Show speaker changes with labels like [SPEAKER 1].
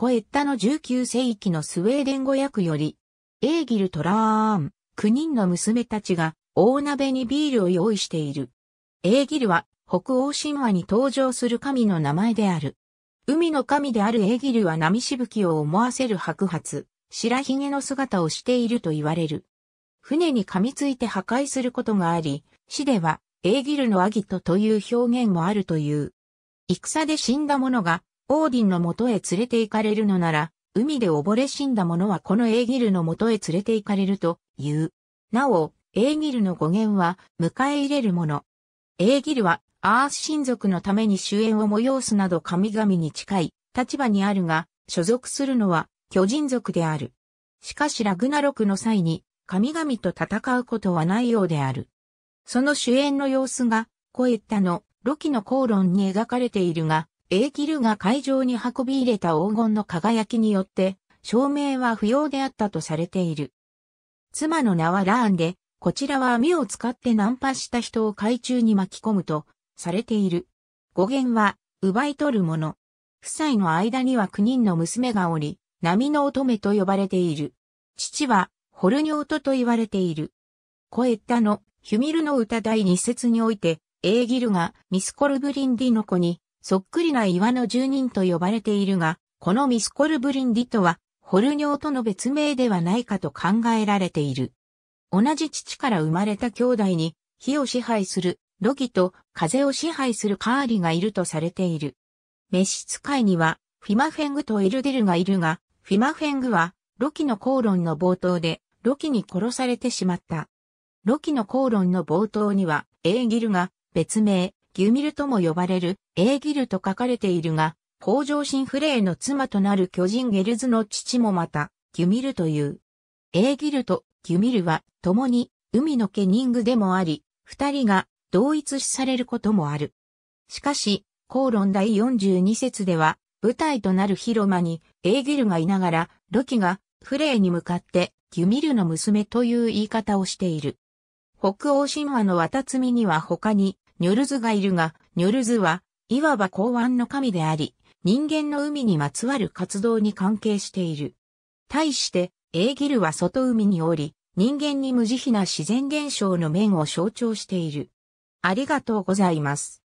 [SPEAKER 1] コエッタの19世紀のスウェーデン語訳より、エーギル・トラーン、9人の娘たちが大鍋にビールを用意している。エーギルは北欧神話に登場する神の名前である。海の神であるエーギルは波しぶきを思わせる白髪、白髭の姿をしていると言われる。船に噛みついて破壊することがあり、死ではエーギルのアギトという表現もあるという。戦で死んだ者がオーディンのもとへ連れて行かれるのなら、海で溺れ死んだ者はこのエーギルのもとへ連れて行かれるという。なお、エーギルの語源は、迎え入れるもの。エーギルは、アース親族のために主演を催すなど神々に近い立場にあるが、所属するのは巨人族である。しかしラグナロクの際に神々と戦うことはないようである。その主演の様子が、コエッタのロキの口論に描かれているが、エーキルが会場に運び入れた黄金の輝きによって、照明は不要であったとされている。妻の名はラーンで、こちらは網を使ってナンパした人を海中に巻き込むと、されている。語源は、奪い取るもの。夫妻の間には9人の娘がおり、波の乙女と呼ばれている。父は、ホルニョートと言われている。コエッタの、ヒュミルの歌第2節において、エーギルがミスコルブリンディの子に、そっくりな岩の住人と呼ばれているが、このミスコルブリンディとは、ホルニョーとの別名ではないかと考えられている。同じ父から生まれた兄弟に、火を支配するロギと風を支配するカーリがいるとされている。召使いには、フィマフェングとエルデルがいるが、フィマフェングは、ロキの口論の冒頭で、ロキに殺されてしまった。ロキの口論の冒頭には、エーギルが、別名、ギュミルとも呼ばれる、エーギルと書かれているが、北条神フレイの妻となる巨人ゲルズの父もまた、ギュミルという。エーギルとギュミルは、共に、海のケニングでもあり、二人が同一視されることもある。しかし、口論第42節では、舞台となる広間にエーギルがいながら、ロキがフレイに向かって、ギュミルの娘という言い方をしている。北欧神話の綿摘みには他に、ニョルズがいるが、ニョルズは、いわば港湾の神であり、人間の海にまつわる活動に関係している。対して、エーギルは外海におり、人間に無慈悲な自然現象の面を象徴している。ありがとうございます。